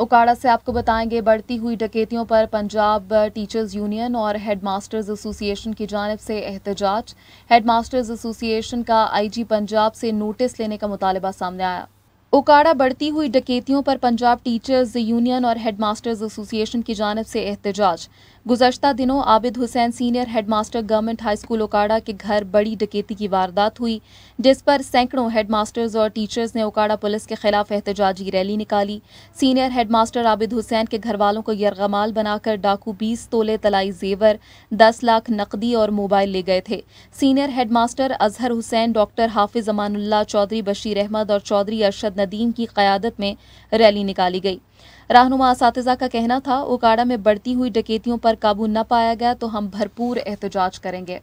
ओकाड़ा से आपको बताएंगे बढ़ती हुई डकैतियों पर पंजाब टीचर्स यूनियन और हेडमास्टर्स एसोसिएशन की जानब से एहतजाज हेडमास्टर्स एसोसिएशन का आईजी पंजाब से नोटिस लेने का मुतालबा सामने आया ओकाड़ा बढ़ती हुई डकैतियों पर पंजाब टीचर्स यूनियन और हेडमास्टर्स एसोसिएशन की जानब से एहतजाज गुजशत दिनों Abid Hussain senior headmaster government high school Okara के घर बड़ी डकैती की वारदात हुई जिस पर सैकड़ों हेडमास्टर्स और टीचर्स ने ओकाड़ा पुलिस के खिलाफ एहतजाजी रैली निकाली सीनियर हेडमास्टर आबिद हुसैन के घर वालों को यरगमाल बनाकर डाकू बीस तोले तलाई जेवर दस लाख नकदी और मोबाइल ले गए थे senior headmaster Azhar Hussain doctor Hafiz Amanullah Chaudhry Bashir Ahmad और चौधरी अरशद नदीम की क़्यादत में रैली निकाली गई रहनुमा इस का कहना था उकाड़ा में बढ़ती हुई डकैतियों पर काबू न पाया गया तो हम भरपूर एहतजाज करेंगे